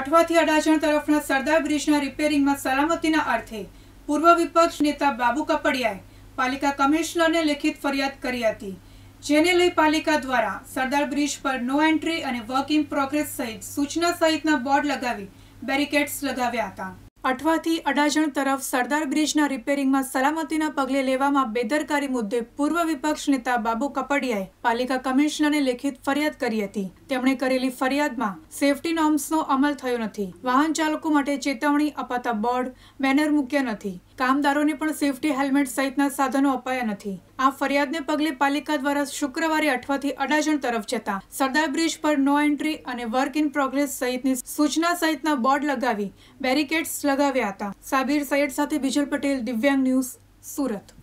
અઠવાથી અડાજણ તરફના સરદાર બ્રિજના રિપેરિંગમાં સલામતીના અર્થે પૂર્વ વિપક્ષ નેતા બાબુ કપડિયાએ પાલિકા કમિશનરને લેખિત ફરિયાદ કરી હતી જેને લઈ પાલિકા દ્વારા સરદાર બ્રિજ પર નો એન્ટ્રી અને વર્ક ઇન પ્રોગ્રેસ સહિત સૂચના સહિતના બોર્ડ લગાવી બેરિકેડ્સ લગાવ્યા હતા અઠવાથી અડાજણ તરફ સરદાર બ્રિજના રિપેરિંગમાં સલામતીના પગલે લેવામાં બેદરકારી મુદ્દે પૂર્વ વિપક્ષ નેતા બાબુ કપડિયાએ પાલિકા કમિશનરને લેખિત ફરિયાદ કરી હતી તેમણે કરેલી ફરિયાદમાં સેફટી નોર્મ્સનો અમલ થયો નથી વાહન ચાલકો માટે ચેતવણી અપાતા બોર્ડ બેનર મૂક્યા નથી કામદારોને પણ સેફટી હેલ્મેટ સહિતના સાધનો અપાયા નથી આ ફરિયાદને પગલે પાલિકા દ્વારા શુક્રવારે અઠવાથી અડાજણ તરફ જતા સરદાર બ્રિજ પર નો એન્ટ્રી અને વર્ક ઇન પ્રોગ્રેસ સહિતની સૂચના સહિતના બોર્ડ લગાવી બેરિકેડ્સ લગાવ્યા હતા સાબિર સૈયદ સાથે બિજલ પટેલ દિવ્યાંગ ન્યૂઝ સુરત